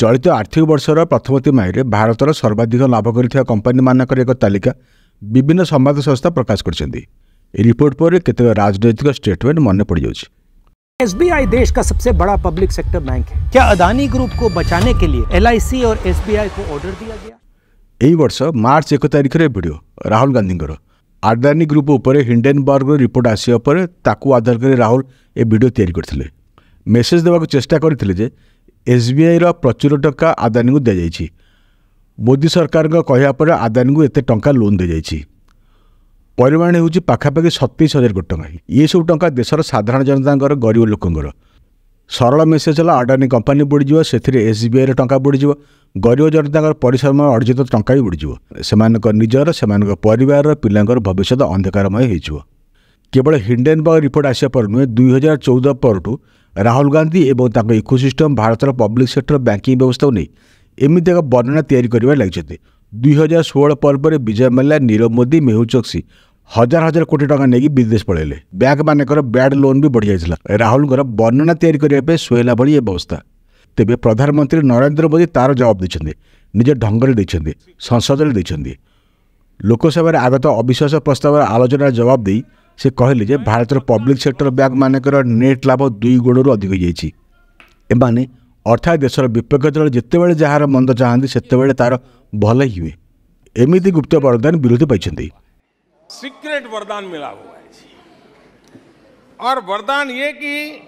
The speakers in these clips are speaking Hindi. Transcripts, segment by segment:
चलित आर्थिक वर्षर प्रथम तिमाही में भारत सर्वाधिक लाभ कर कंपानी मानक एक तालिका विभिन्न संवाद संस्था प्रकाश कर रिपोर्ट पर कतक राजनैतिक स्टेटमेंट मन पड़ जाए एसबीआई देश का सबसे बड़ा पब्लिक सेक्टर बैंक है क्या अदानी ग्रुप को बचाने के लिए एलआईसी और एसबीआई को ऑर्डर दिया गया यही वर्ष मार्च एक तारिख में भिड़ो राहुल गांधी आडानी ग्रुप उपर हिंडेनबर्ग रिपोर्ट आसवा पर आधार कर राहुल ए भिड तैयारी मेसेज देवा चेस्टा करते ଏସ୍ବିଆଇର ପ୍ରଚୁର ଟଙ୍କା ଆଦାନୀଙ୍କୁ ଦିଆଯାଇଛି ମୋଦି ସରକାରଙ୍କ କହିବା ପରେ ଆଦାନୀଙ୍କୁ ଏତେ ଟଙ୍କା ଲୋନ୍ ଦିଆଯାଇଛି ପରିମାଣ ହେଉଛି ପାଖାପାଖି ସତେଇଶ ହଜାର କୋଟି ଟଙ୍କା ଏସବୁ ଟଙ୍କା ଦେଶର ସାଧାରଣ ଜନତାଙ୍କର ଗରିବ ଲୋକଙ୍କର ସରଳ ମେସେଜ୍ ହେଲା ଆଡ଼ାନୀ କମ୍ପାନୀ ବୁଡ଼ିଯିବ ସେଥିରେ ଏସ୍ବିଆଇର ଟଙ୍କା ବୁଡ଼ିଯିବ ଗରିବ ଜନତାଙ୍କର ପରିଶ୍ରମ ଅର୍ଜିତ ଟଙ୍କା ବି ବୁଡ଼ିଯିବ ସେମାନଙ୍କ ନିଜର ସେମାନଙ୍କ ପରିବାରର ପିଲାଙ୍କର ଭବିଷ୍ୟତ ଅନ୍ଧକାରମୟ ହୋଇଯିବ କେବଳ ହିଣ୍ଡେନବର୍ଗ ରିପୋର୍ଟ ଆସିବା ପରେ ନୁହେଁ ଦୁଇହଜାର ଚଉଦ ପରଠୁ ରାହୁଲ ଗାନ୍ଧୀ ଏବଂ ତାଙ୍କ ଇକୋସିଷ୍ଟମ୍ ଭାରତର ପବ୍ଲିକ୍ ସେକ୍ଟର ବ୍ୟାଙ୍କିଂ ବ୍ୟବସ୍ଥାକୁ ନେଇ ଏମିତି ଏକ ବର୍ଣ୍ଣନା ତିଆରି କରିବାରେ ଲାଗିଛନ୍ତି ଦୁଇହଜାର ଷୋହଳ ପରେ ପରେ ବିଜୟ ମାଲ୍ୟା ନୀରବ ମୋଦି ମେହୁଲ ଚୋକ୍ସି ହଜାର ହଜାର କୋଟି ଟଙ୍କା ନେଇକି ବିଦେଶ ପଳାଇଲେ ବ୍ୟାଙ୍କମାନଙ୍କର ବ୍ୟାଡ୍ ଲୋନ୍ ବି ବଢ଼ିଯାଇଥିଲା ରାହୁଲଙ୍କର ବର୍ଣ୍ଣନା ତିଆରି କରିବା ପାଇଁ ଶୋଇଲା ଭଳି ଏ ବ୍ୟବସ୍ଥା ତେବେ ପ୍ରଧାନମନ୍ତ୍ରୀ ନରେନ୍ଦ୍ର ମୋଦି ତା'ର ଜବାବ ଦେଇଛନ୍ତି ନିଜ ଢଙ୍ଗରେ ଦେଇଛନ୍ତି ସଂସଦରେ ଦେଇଛନ୍ତି ଲୋକସଭାରେ ଆଗତ ଅବିଶ୍ୱାସ ପ୍ରସ୍ତାବର ଆଲୋଚନାର ଜବାବ ଦେଇ से कहले भारत पब्लिक सेक्टर बैंक मानक नेट लाभ दुई गुण रू अधिक होने अर्थात देशर विपक्ष दल जिते जहाँ मंद चाहती से भल ही हुए एमती गुप्त बरदान विरोधी पाई सिक्रेट वरदान मिला हुआ है जी और वरदान ये कि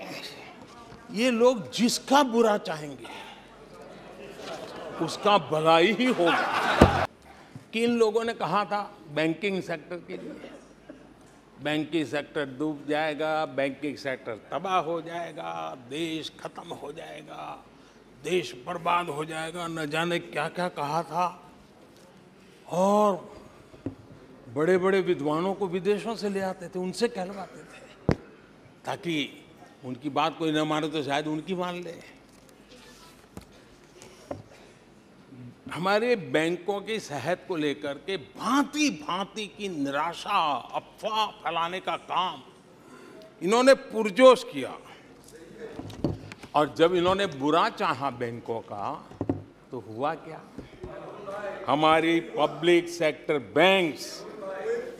ये लोग जिसका बुरा चाहेंगे उसका भलाई ही होगा किन लोगों ने कहा था बैंकिंग सेक्टर के लिए बैंकिंग सेक्टर डूब जाएगा बैंकिंग सेक्टर तबाह हो जाएगा देश खत्म हो जाएगा देश बर्बाद हो जाएगा न जाने क्या क्या कहा था और बड़े बड़े विद्वानों को विदेशों से ले आते थे उनसे कहलवाते थे ताकि उनकी बात कोई न माने तो शायद उनकी मान ले हमारे बैंकों की सेहत को लेकर के भांति भांति की निराशा अफवाह फैलाने का काम इन्होंने पुरजोश किया और जब इन्होंने बुरा चाहा बैंकों का तो हुआ क्या हमारी public sector banks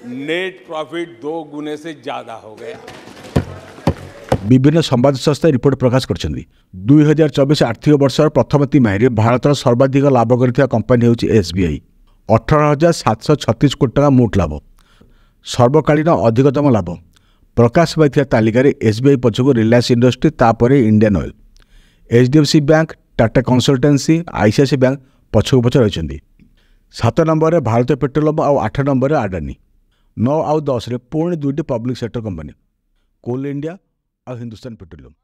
net profit दो गुने से ज़्यादा हो गया বিভিন্ন ସମ୍ବାଦ ସଂସ୍ଥା ରିପୋର୍ଟ ପ୍ରକାଶ କରିଛନ୍ତି ଦୁଇ ହଜାର ଚବିଶ ଆର୍ଥିକ ବର୍ଷର ପ୍ରଥମ ତିମାହିରେ ଭାରତର ସର୍ବାଧିକ ଲାଭ କରିଥିବା କମ୍ପାନୀ ହେଉଛି ଏସ୍ବିଆଇ ଅଠର ହଜାର ସାତଶହ ଛତିଶ କୋଟି ଟଙ୍କା ମୋଟ ଲାଭ ସର୍ବକାଳୀନ ଅଧିକତମ ଲାଭ ପ୍ରକାଶ ପାଇଥିବା ତାଲିକାରେ ଏସ୍ବିଆଇ ପଛକୁ ରିଲାଏନ୍ସ ଇଣ୍ଡଷ୍ଟ୍ରି ତାପରେ Indian oil H D F C bank Tata consultancy ICICI bank ପଛକୁ ପଛ ରହିଛନ୍ତି ସାତ ନମ୍ବରରେ ଭାରତୀୟ ପେଟ୍ରୋଲିୟମ ଆଉ ଆଠ ନମ୍ବରରେ ଆଡ଼ାନୀ ନଅ ଆଉ ଦଶରେ ପୁଣି ଦୁଇଟି public sector company coal India അത് ഹിന്ദുസ്ഥാൻ പെട്രോളിയം